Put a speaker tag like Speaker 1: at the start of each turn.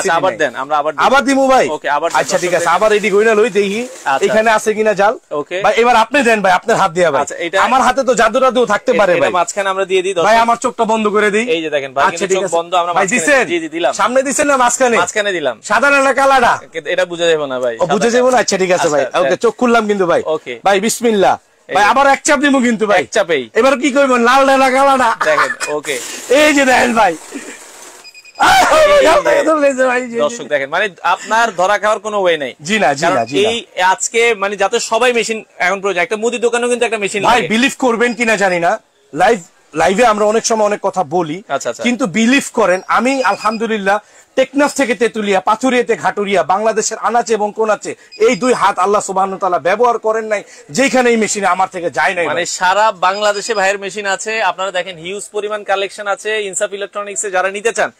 Speaker 1: আচ্ছা ঠিক আছে আচ্ছা,
Speaker 2: ভাই চোখ ওকে চোখ খুললাম কিন্তু ভাই ভাই বিসমিল্লাহ ভাই আবার এক চাপ দিমু কিন্তু ভাই এক এবার কি করবেন লাল ডালা কালাটা
Speaker 1: দেখেন ওকে
Speaker 2: এই যে দেখেন ভাই
Speaker 1: দর্শক দেখেন মানে আপনার ধরা খাওয়ার কোনো ওয়ে নাই জি না এই আজকে মানে যাতে সবাই মেশিন এখন প্রয়োজন একটা মুদি দোকানেও কিন্তু একটা মেশিন
Speaker 2: বিলিভ করবেন কিনা জানি না লাইভ লাইভে আমরা অনেক সময় অনেক কথা বলি আচ্ছা, আচ্ছা। কিন্তু বিলিভ করেন আমি আলহামদুলিল্লাহ টেকনাফ থেকে তেতুলিয়া পাথুরিয়াতে ঘাটুরিয়া বাংলাদেশের আনাচে এবং কোনাচে এই দুই হাত আল্লাহ সুবাহ ব্যবহার করেন নাই যেখানে এই মেশিন আমার থেকে যায় নাই মানে
Speaker 3: সারা বাংলাদেশে ভাইয়ের মেশিন আছে আপনারা দেখেন হিউজ পরিমাণ কালেকশন আছে ইনসাফ ইলেকট্রনিক্সে যারা নিতে চান